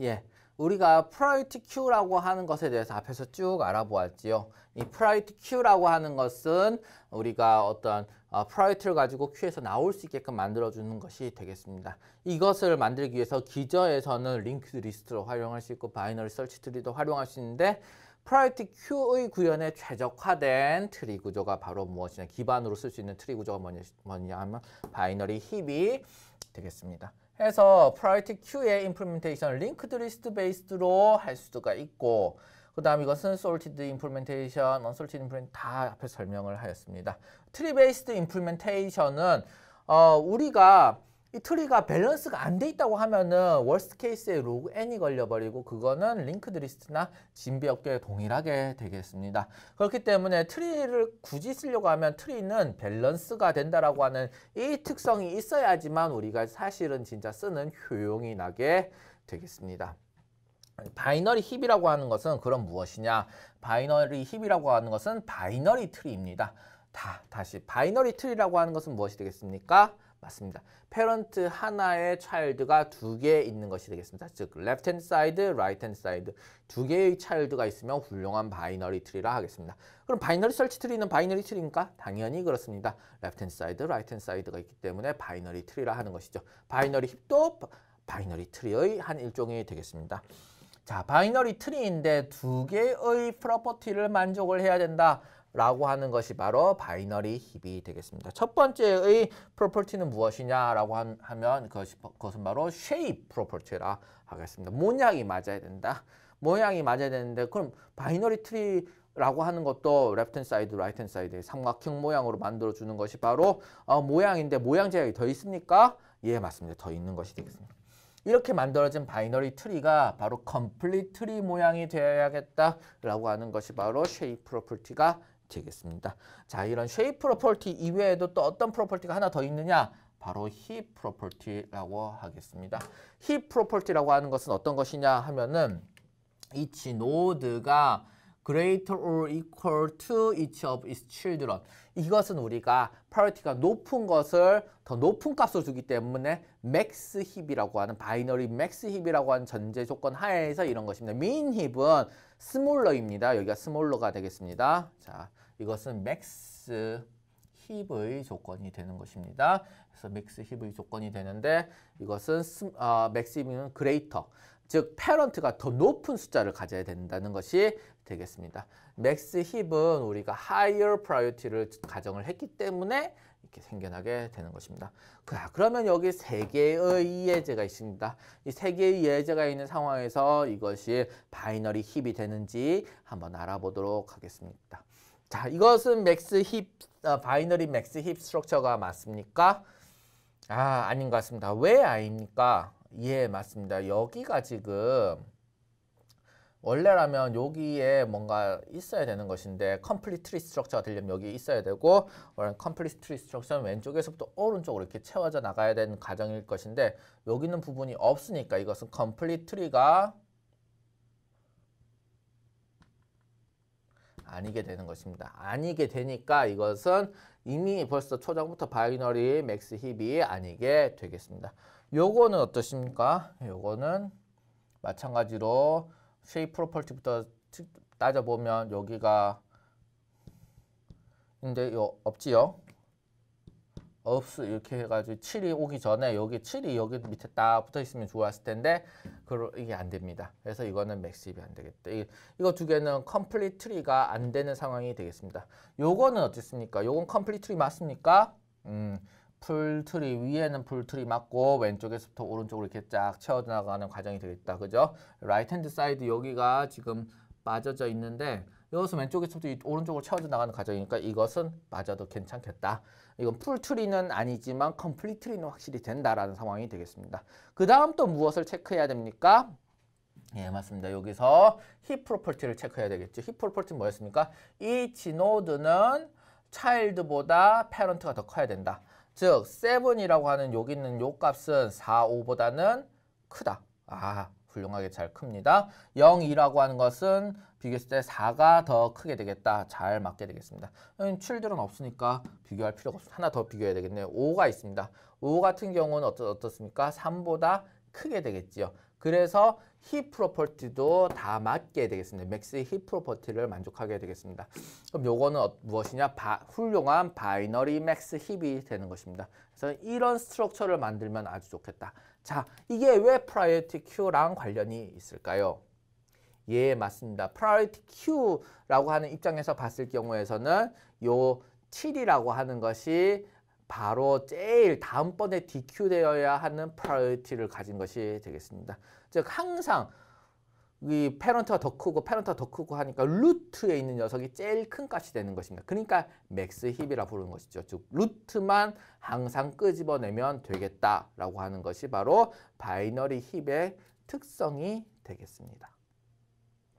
예, 우리가 프라이 o 큐라고 하는 것에 대해서 앞에서 쭉 알아보았지요. 이프라이 o 큐라고 하는 것은 우리가 어떤 어, p r i o 를 가지고 큐에서 나올 수 있게끔 만들어주는 것이 되겠습니다. 이것을 만들기 위해서 기저에서는 링크 n k e d 로 활용할 수 있고 바이너리 설치 트리도 활용할 수 있는데 프라이 o 큐의 구현에 최적화된 트리 구조가 바로 무엇이냐 기반으로 쓸 수 있는 트리 구조가 뭐냐, 뭐냐 하면 바이너리 힙이 되겠습니다. 해서 priority queue의 implementation linked list based로 할 수가 있고 그 다음 이것은 sorted implementation, unsorted implementation 다 앞에 설명을 하였습니다. tree based implementation은 어, 우리가 이 트리가 밸런스가 안 돼 있다고 하면은 월스트 케이스에 로그 n이 걸려버리고 그거는 링크드 리스트나 진비 업계에 동일하게 되겠습니다. 그렇기 때문에 트리를 굳이 쓰려고 하면 트리는 밸런스가 된다라고 하는 이 특성이 있어야지만 우리가 사실은 진짜 쓰는 효용이 나게 되겠습니다. 바이너리 힙이라고 하는 것은 그럼 무엇이냐? 바이너리 힙이라고 하는 것은 바이너리 트리입니다. 다, 다시 바이너리 트리라고 하는 것은 무엇이 되겠습니까? 맞습니다. p a r 하나의 차일드가두 개 있는 것이 되겠습니다. 즉 레프트 사이드, 라이트 사이드 두 개의 차일드가 있으면 훌륭한 바이너리 트리라 하겠습니다. 그럼 바이너리 설치 트리는 바이너리 트리니까 당연히 그렇습니다. 레프트 사이드, 라이트 사이드가 있기 때문에 바이너리 트리라 하는 것이죠. 바이너리 힙도 바이너리 트리의 한 일종이 되겠습니다. 자, 바이너리 트리인데 두 개의 프로퍼티를 만족을 해야 된다. 라고 하는 것이 바로 바이너리 힙이 되겠습니다. 첫 번째의 프로퍼티는 무엇이냐라고 하면 그것이, 그것은 바로 shape 프로퍼티라 하겠습니다. 모양이 맞아야 된다. 모양이 맞아야 되는데 그럼 바이너리 트리 라고 하는 것도 left 사이드, right 사이드의 삼각형 모양으로 만들어주는 것이 바로 어, 모양인데 모양 제약이 더 있습니까? 예, 맞습니다. 더 있는 것이 되겠습니다. 이렇게 만들어진 바이너리 트리가 바로 컴플리 트리 모양이 되어야겠다라고 하는 것이 바로 s 이프 프로퍼티가 되겠습니다. 자, 이런 쉐이 프로퍼티 이외에도 또 어떤 프로퍼티가 하나 더 있느냐? 바로 히 프로퍼티라고 하겠습니다. 히 프로퍼티라고 하는 것은 어떤 것이냐 하면은 이치노드가 greater or equal to each of its children. 이것은 우리가 priority가 높은 것을 더 높은 값으로 주기 때문에 max 힙이라고 하는 바이너리 max 힙이라고 하는 전제 조건 하에서 이런 것입니다. mean 힙은 smaller입니다. 여기가 smaller가 되겠습니다. 자, 이것은 max 힙의 조건이 되는 것입니다. 그래서 맥스 힙의 조건이 되는데 이것은 어, 맥스 힙은 그레이터 즉 패런트가 더 높은 숫자를 가져야 된다는 것이 되겠습니다. 맥스 힙은 우리가 higher priority를 가정을 했기 때문에 이렇게 생겨나게 되는 것입니다. 그러면 여기 세 개의 예제가 있습니다. 이 세 개의 예제가 있는 상황에서 이것이 바이너리 힙이 되는지 한번 알아보도록 하겠습니다. 자, 이것은 맥스 힙, 어, 바이너리 맥스 힙 스트럭처가 맞습니까? 아, 아닌 것 같습니다. 왜 아닙니까? 예, 맞습니다. 여기가 지금 원래라면 여기에 뭔가 있어야 되는 것인데 컴플리 트리 스트럭처가 되려면 여기 있어야 되고 원래 컴플리 트리 스트럭처는 왼쪽에서부터 오른쪽으로 이렇게 채워져 나가야 되는 과정일 것인데 여기 있는 부분이 없으니까 이것은 컴플리 트리가 아니게 되는 것입니다. 아니게 되니까 이것은 이미 벌써 초장부터 바이너리 맥스 힙이 아니게 되겠습니다. 요거는 어떠십니까? 요거는 마찬가지로 shape property부터 따져보면 여기가 근데 요 없지요? 없어 이렇게 해가지고 7이 오기 전에 여기 7이 여기 밑에 딱 붙어 있으면 좋았을 텐데 그러 이게 안 됩니다. 그래서 이거는 맥스입이 안 되겠다. 이, 이거 두 개는 컴플리 트리가 안 되는 상황이 되겠습니다. 요거는 어떻습니까? 요건 컴플리 트리 맞습니까? 음, 풀트리 위에는 풀트리 맞고 왼쪽에서부터 오른쪽으로 이렇게 쫙 채워나가는 과정이 되겠다. 그죠? 라이트 핸드 사이드 여기가 지금 빠져져 있는데 여기서 왼쪽에서부터 오른쪽으로 채워져 나가는 과정이니까 이것은 맞아도 괜찮겠다. 이건 풀트리는 아니지만 컴플리트리는 확실히 된다라는 상황이 되겠습니다. 그 다음 또 무엇을 체크해야 됩니까? 예, 맞습니다. 여기서 히 프로퍼티를 체크해야 되겠죠. 히 프로퍼티는 뭐였습니까? 이 지노드는 차일드보다 패런트가 더 커야 된다. 즉 7이라고 하는 여기 있는 요 값은 4, 5보다는 크다. 아, 훌륭하게 잘 큽니다. 0, 2라고 하는 것은 비교했을 때 4가 더 크게 되겠다. 잘 맞게 되겠습니다. 출들은 음, 없으니까 비교할 필요가 없어 하나 더 비교해야 되겠네요. 5가 있습니다. 5 같은 경우는 어떻, 어떻습니까? 3보다 크게 되겠지요. 그래서 히 프로퍼티도 다 맞게 되겠습니다. 맥스의 히 프로퍼티를 만족하게 되겠습니다. 그럼 요거는 어, 무엇이냐? 바, 훌륭한 바이너리 맥스 힙이 되는 것입니다. 그래서 이런 스트럭처를 만들면 아주 좋겠다. 자, 이게 왜 프라이어티 큐랑 관련이 있을까요? 예, 맞습니다. 프라이어티 큐라고 하는 입장에서 봤을 경우에서는 요 7이라고 하는 것이 바로 제일 다음번에 DQ되어야 하는 프라이어티를 가진 것이 되겠습니다. 즉 항상 이 페런트가 더 크고 페런트가 더 크고 하니까 루트에 있는 녀석이 제일 큰 값이 되는 것입니다. 그러니까 맥스 힙이라 부르는 것이죠. 즉 루트만 항상 끄집어내면 되겠다라고 하는 것이 바로 바이너리 힙의 특성이 되겠습니다.